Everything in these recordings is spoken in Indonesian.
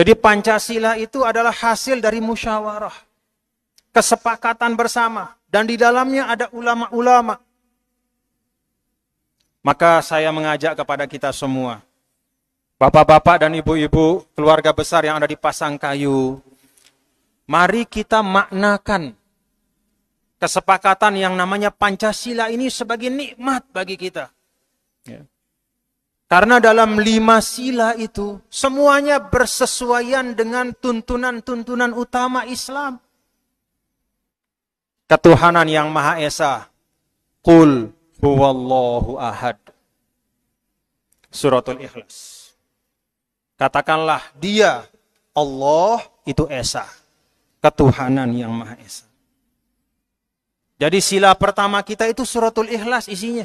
Jadi Pancasila itu adalah hasil dari musyawarah. Kesepakatan bersama. Dan di dalamnya ada ulama-ulama. Maka saya mengajak kepada kita semua. Bapak-bapak dan ibu-ibu keluarga besar yang ada di pasang kayu. Mari kita maknakan kesepakatan yang namanya Pancasila ini sebagai nikmat bagi kita. Yeah. Karena dalam lima sila itu semuanya bersesuaian dengan tuntunan-tuntunan utama Islam. Ketuhanan yang Maha Esa. Qul huwallahu ahad. Suratul Ikhlas. Katakanlah dia Allah itu Esa. Ketuhanan yang Maha Esa. Jadi sila pertama kita itu suratul ikhlas isinya.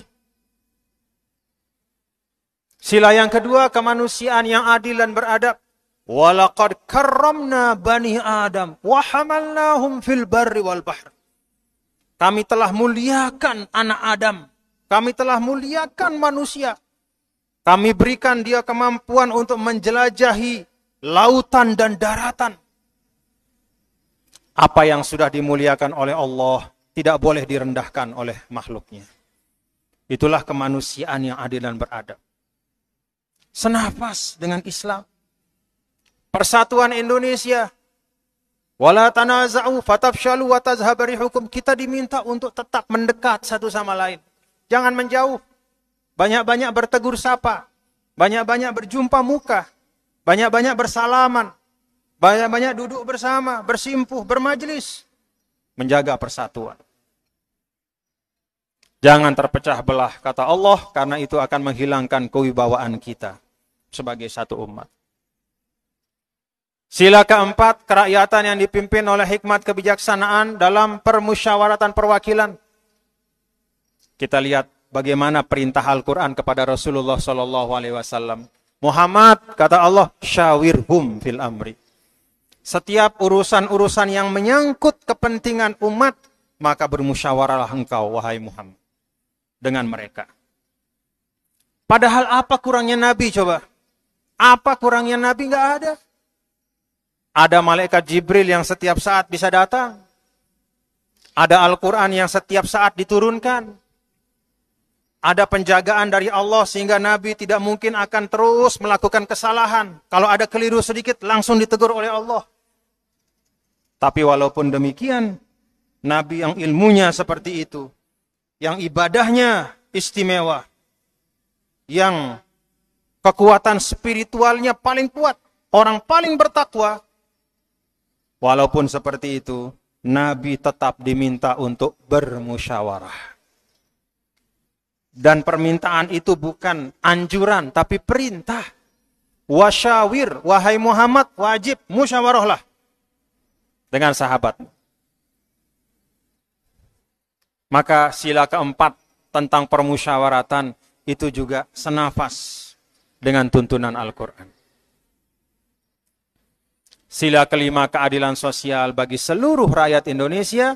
Sila yang kedua, kemanusiaan yang adil dan beradab. Walaqad karramna bani Adam wa hamalnahum fil barri wal bahr. Kami telah muliakan anak Adam. Kami telah muliakan manusia. Kami berikan dia kemampuan untuk menjelajahi lautan dan daratan. Apa yang sudah dimuliakan oleh Allah tidak boleh direndahkan oleh makhluknya. Itulah kemanusiaan yang adil dan beradab. Senapas dengan Islam. Persatuan Indonesia. Wala tanaza'u fatafshalu wa tazhabari hukum. Kita diminta untuk tetap mendekat satu sama lain. Jangan menjauh. Banyak-banyak bertegur sapa. Banyak-banyak berjumpa muka. Banyak-banyak bersalaman. Banyak-banyak duduk bersama, bersimpuh, bermajlis. Menjaga persatuan. Jangan terpecah belah, kata Allah, karena itu akan menghilangkan kewibawaan kita sebagai satu umat. Sila keempat, kerakyatan yang dipimpin oleh hikmat kebijaksanaan dalam permusyawaratan perwakilan. Kita lihat bagaimana perintah Al-Quran kepada Rasulullah Sallallahu Alaihi Wasallam. Muhammad kata Allah, syawirhum fil amri. Setiap urusan-urusan yang menyangkut kepentingan umat, maka bermusyawarahlah engkau, wahai Muhammad, dengan mereka. Padahal apa kurangnya Nabi coba? Apa kurangnya Nabi? Nggak ada. Ada malaikat Jibril yang setiap saat bisa datang. Ada Al-Quran yang setiap saat diturunkan. Ada penjagaan dari Allah sehingga Nabi tidak mungkin akan terus melakukan kesalahan. Kalau ada keliru sedikit langsung ditegur oleh Allah. Tapi walaupun demikian, Nabi yang ilmunya seperti itu, yang ibadahnya istimewa, yang Kekuatan spiritualnya paling kuat. Orang paling bertakwa. Walaupun seperti itu, Nabi tetap diminta untuk bermusyawarah. Dan permintaan itu bukan anjuran, tapi perintah. Wasyawir, wahai Muhammad, wajib musyawarahlah dengan sahabat. Maka sila keempat tentang permusyawaratan itu juga senafas dengan tuntunan Al-Quran. Sila kelima keadilan sosial bagi seluruh rakyat Indonesia.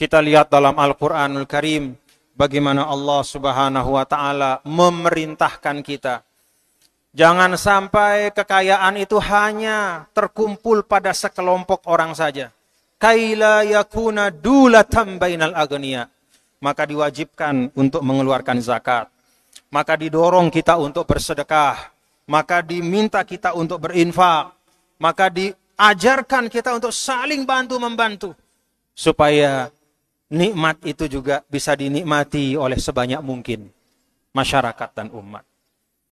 Kita lihat dalam Al-Quranul Karim bagaimana Allah subhanahu wa ta'ala memerintahkan kita. Jangan sampai kekayaan itu hanya terkumpul pada sekelompok orang saja. Kaila yakuna dulatam bainal agniya. Maka diwajibkan untuk mengeluarkan zakat maka didorong kita untuk bersedekah, maka diminta kita untuk berinfak, maka diajarkan kita untuk saling bantu membantu supaya nikmat itu juga bisa dinikmati oleh sebanyak mungkin masyarakat dan umat.